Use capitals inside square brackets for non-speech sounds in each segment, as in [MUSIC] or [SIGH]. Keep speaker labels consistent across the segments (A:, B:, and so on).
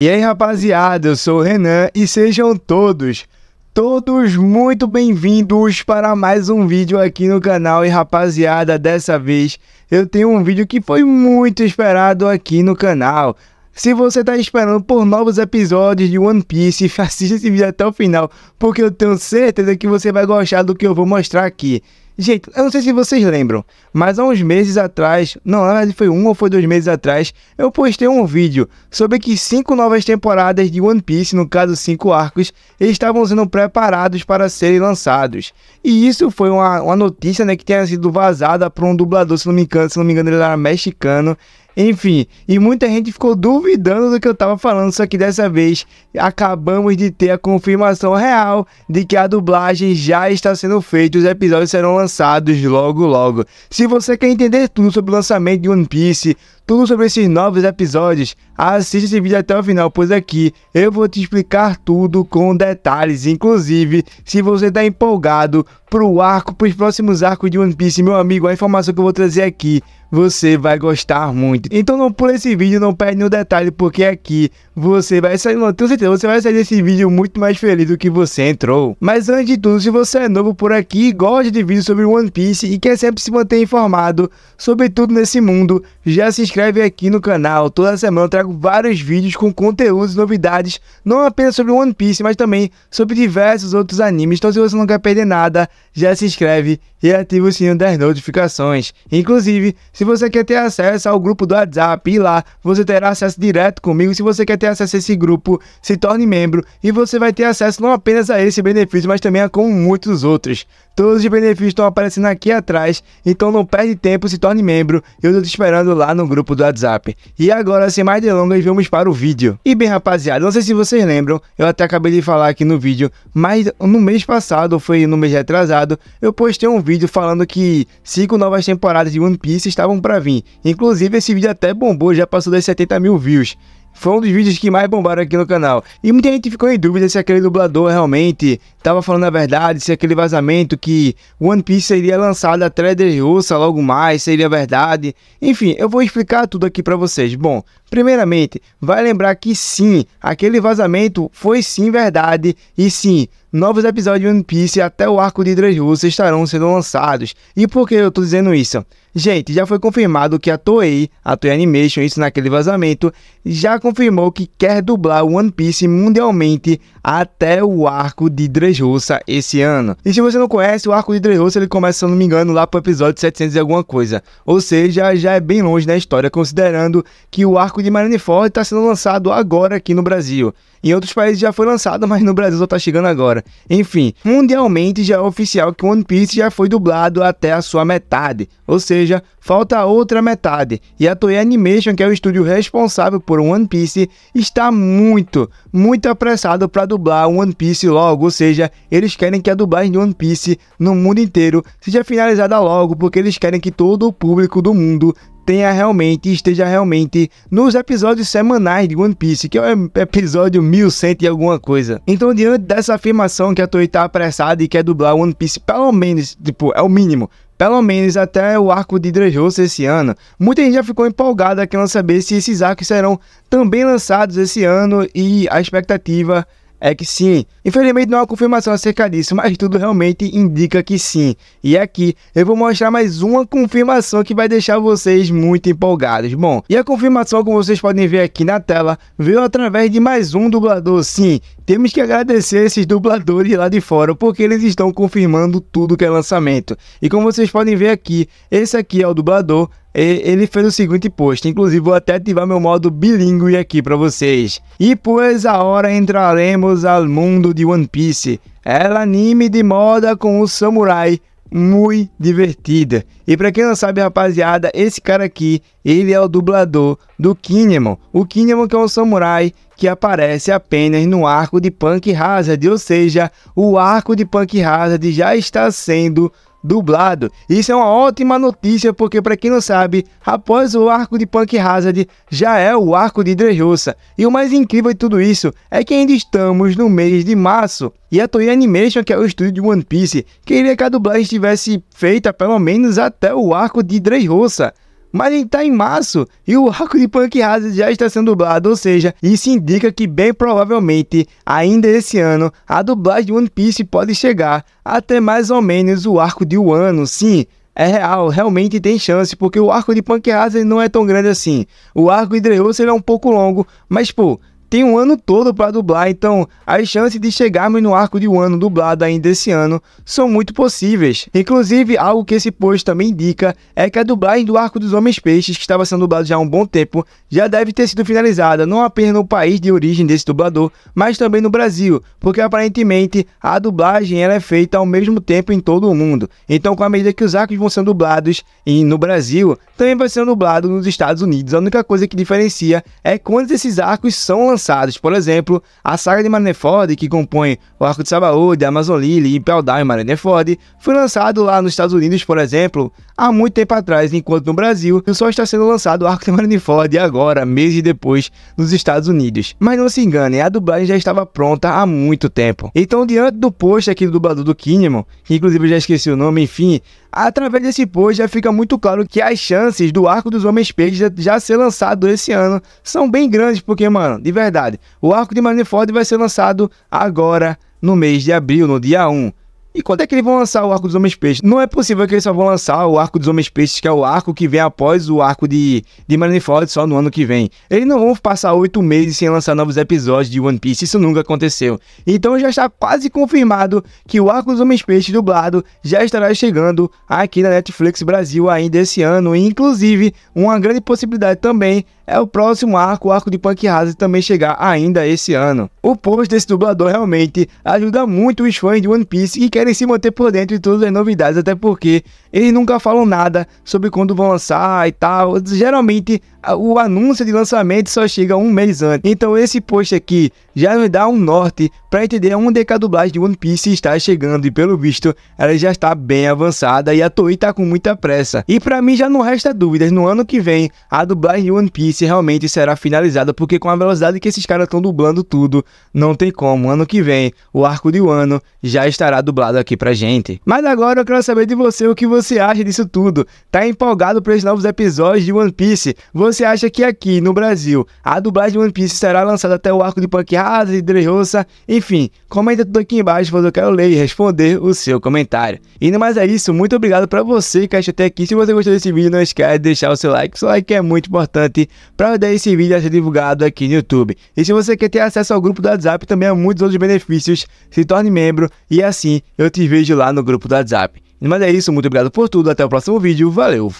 A: E aí, rapaziada, eu sou o Renan e sejam todos, todos muito bem-vindos para mais um vídeo aqui no canal. E rapaziada, dessa vez eu tenho um vídeo que foi muito esperado aqui no canal. Se você tá esperando por novos episódios de One Piece, [LAUGHS] assista esse vídeo até o final, porque eu tenho certeza que você vai gostar do que eu vou mostrar aqui. Gente, eu não sei se vocês lembram, mas há uns meses atrás, não, na verdade foi um ou foi dois meses atrás, eu postei um vídeo sobre que cinco novas temporadas de One Piece, no caso cinco arcos, estavam sendo preparados para serem lançados. E isso foi uma, uma notícia né, que tinha sido vazada por um dublador, se não me engano, se não me engano ele era mexicano, enfim, e muita gente ficou duvidando do que eu tava falando, só que dessa vez acabamos de ter a confirmação real de que a dublagem já está sendo feita, os episódios serão lançados logo logo. Se você quer entender tudo sobre o lançamento de One Piece, tudo sobre esses novos episódios, assista esse vídeo até o final, pois aqui eu vou te explicar tudo com detalhes, inclusive se você está empolgado para o arco, para os próximos arcos de One Piece, meu amigo, a informação que eu vou trazer aqui você vai gostar muito. Então não pula esse vídeo, não perde nenhum detalhe, porque aqui você vai sair, não tenho certeza, você vai sair desse vídeo muito mais feliz do que você entrou. Mas antes de tudo, se você é novo por aqui, gosta de vídeos sobre One Piece e quer sempre se manter informado sobre tudo nesse mundo, já se inscreve inscreve aqui no canal. Toda semana eu trago vários vídeos com conteúdos e novidades, não apenas sobre One Piece, mas também sobre diversos outros animes. Então se você não quer perder nada, já se inscreve e ativa o sininho das notificações. Inclusive, se você quer ter acesso ao grupo do WhatsApp, e lá você terá acesso direto comigo. Se você quer ter acesso a esse grupo, se torne membro e você vai ter acesso não apenas a esse benefício, mas também a como muitos outros. Todos os benefícios estão aparecendo aqui atrás, então não perde tempo, se torne membro. Eu estou te esperando lá no grupo do WhatsApp. E agora, sem mais delongas, vamos para o vídeo. E bem, rapaziada, não sei se vocês lembram, eu até acabei de falar aqui no vídeo, mas no mês passado, ou foi no mês retrasado, passado, eu postei um vídeo falando que cinco novas temporadas de One Piece estavam para vir. Inclusive, esse vídeo até bombou, já passou das 70 mil views. Foi um dos vídeos que mais bombaram aqui no canal. E muita gente ficou em dúvida se aquele dublador realmente estava falando a verdade, se aquele vazamento que One Piece seria lançado a Threaders russa logo mais seria verdade. Enfim, eu vou explicar tudo aqui para vocês. Bom, primeiramente, vai lembrar que sim, aquele vazamento foi sim verdade e sim, novos episódios de One Piece até o arco de Russa estarão sendo lançados. E por que eu tô dizendo isso? Gente, já foi confirmado que a Toei, a Toei Animation, isso naquele vazamento, já confirmou que quer dublar One Piece mundialmente até o arco de Dressrosa. Russa esse ano. E se você não conhece, o arco de Dressrosa ele começa, se não me engano, lá pro episódio 700 e alguma coisa. Ou seja, já é bem longe na história, considerando que o arco de Marineford está sendo lançado agora aqui no Brasil. Em outros países já foi lançado, mas no Brasil só tá chegando agora. Enfim, mundialmente já é oficial que One Piece já foi dublado até a sua metade, ou seja, falta outra metade. E a Toei Animation, que é o estúdio responsável por One Piece, está muito, muito apressado para dublar One Piece logo, ou seja, eles querem que a dublagem de One Piece no mundo inteiro seja finalizada logo, porque eles querem que todo o público do mundo tenha realmente, esteja realmente nos episódios semanais de One Piece, que é o episódio 1100 e alguma coisa. Então, diante dessa afirmação que a Toei tá apressada e quer dublar One Piece, pelo menos, tipo, é o mínimo, pelo menos até o arco de Dressrosa esse ano. Muita gente já ficou empolgada querendo saber se esses arcos serão também lançados esse ano e a expectativa é que sim. Infelizmente não há confirmação acerca disso, mas tudo realmente indica que sim. E aqui eu vou mostrar mais uma confirmação que vai deixar vocês muito empolgados. Bom, e a confirmação, como vocês podem ver aqui na tela, veio através de mais um dublador, sim. Temos que agradecer esses dubladores lá de fora, porque eles estão confirmando tudo que é lançamento. E como vocês podem ver aqui, esse aqui é o dublador ele fez o seguinte post, inclusive vou até ativar meu modo bilíngue aqui para vocês. E pois agora entraremos ao mundo de One Piece, ela é anime de moda com o samurai, muito divertida. E para quem não sabe, rapaziada, esse cara aqui, ele é o dublador do Kinemon. O Kinemon que é um samurai que aparece apenas no arco de Punk Hazard, ou seja, o arco de Punk Hazard já está sendo dublado. Isso é uma ótima notícia porque para quem não sabe, após o arco de Punk Hazard já é o arco de Dressrosa. E o mais incrível de tudo isso é que ainda estamos no mês de março e a Toei Animation, que é o estúdio de One Piece, queria que a dublagem estivesse feita pelo menos até o arco de Dressrosa mas ele está em março e o arco de Punk Hazard já está sendo dublado, ou seja, isso indica que bem provavelmente ainda esse ano a dublagem de One Piece pode chegar até mais ou menos o arco de um ano, sim. É real, realmente tem chance, porque o arco de Punk Hazard não é tão grande assim. O arco de Dreyfus é um pouco longo, mas pô, tem um ano todo para dublar, então as chances de chegarmos no arco de um ano dublado ainda esse ano são muito possíveis. Inclusive, algo que esse post também indica é que a dublagem do Arco dos Homens Peixes, que estava sendo dublado já há um bom tempo, já deve ter sido finalizada não apenas no país de origem desse dublador, mas também no Brasil, porque aparentemente a dublagem ela é feita ao mesmo tempo em todo o mundo. Então, com a medida que os arcos vão sendo dublados e no Brasil, também vai sendo dublado nos Estados Unidos. A única coisa que diferencia é quando esses arcos são lançados lançados, por exemplo, a saga de Marineford, que compõe o Arco de Sabaody, Amazon Lily e Pearl e Marineford, foi lançado lá nos Estados Unidos, por exemplo, há muito tempo atrás, enquanto no Brasil só está sendo lançado o Arco de Marineford agora, meses depois, nos Estados Unidos. Mas não se enganem, a dublagem já estava pronta há muito tempo. Então, diante do post aqui do dublador do Kinemon, que inclusive eu já esqueci o nome, enfim, Através desse post já fica muito claro que as chances do Arco dos Homens Peixes já ser lançado esse ano são bem grandes, porque, mano, de verdade, o Arco de Manifold vai ser lançado agora no mês de abril, no dia 1. E quando é que eles vão lançar o Arco dos Homens Peixes? Não é possível que eles só vão lançar o Arco dos Homens Peixes, que é o arco que vem após o arco de, de Marineford só no ano que vem. Eles não vão passar oito meses sem lançar novos episódios de One Piece, isso nunca aconteceu. Então já está quase confirmado que o Arco dos Homens Peixes dublado já estará chegando aqui na Netflix Brasil ainda esse ano. E, inclusive, uma grande possibilidade também é o próximo arco, o arco de Punk Hazard, também chegar ainda esse ano. O post desse dublador realmente ajuda muito os fãs de One Piece que querem se manter por dentro de todas as novidades, até porque eles nunca falam nada sobre quando vão lançar e tal. Geralmente o anúncio de lançamento só chega um mês antes. Então esse post aqui já nos dá um norte para entender onde é que a dublagem de One Piece está chegando e pelo visto ela já está bem avançada e a Toei está com muita pressa. E para mim já não resta dúvidas, no ano que vem a dublagem de One Piece realmente será finalizada porque com a velocidade que esses caras estão dublando tudo, não tem como. Ano que vem o arco de Wano já estará dublado aqui pra gente. Mas agora eu quero saber de você o que você acha disso tudo. Tá empolgado para os novos episódios de One Piece? Você você acha que aqui no Brasil a dublagem de One Piece será lançada até o arco de Punk Hazard e Dressrosa? Enfim, comenta tudo aqui embaixo, pois eu quero ler e responder o seu comentário. E no mais é isso, muito obrigado para você que acha até aqui. Se você gostou desse vídeo, não esquece de deixar o seu like, o seu like é muito importante para ajudar esse vídeo a ser divulgado aqui no YouTube. E se você quer ter acesso ao grupo do WhatsApp e também a muitos outros benefícios, se torne membro e assim eu te vejo lá no grupo do WhatsApp. Mas é isso, muito obrigado por tudo, até o próximo vídeo, valeu,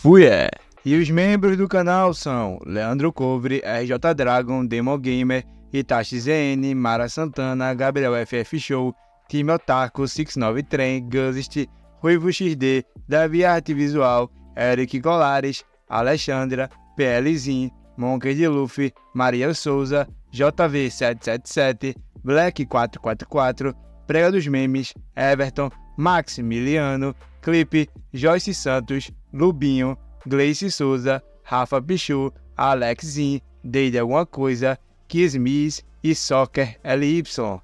A: fui! É. E os membros do canal são Leandro Covre, RJ Dragon, Demogamer, Itachi ZN, Mara Santana, Gabriel FF Show, Time Otaku, 69 Trem, Gust, Ruivo XD, Davi Arte Visual, Eric Colares, Alexandra, PLzin, Monkey de Luffy, Maria Souza, JV777, Black444, Prega dos Memes, Everton, Maximiliano, Clipe, Joyce Santos, Lubinho, Gleice Souza, Rafa Pichu, Alex Zin, Deide Alguma Coisa, Kismis e Soccer LY.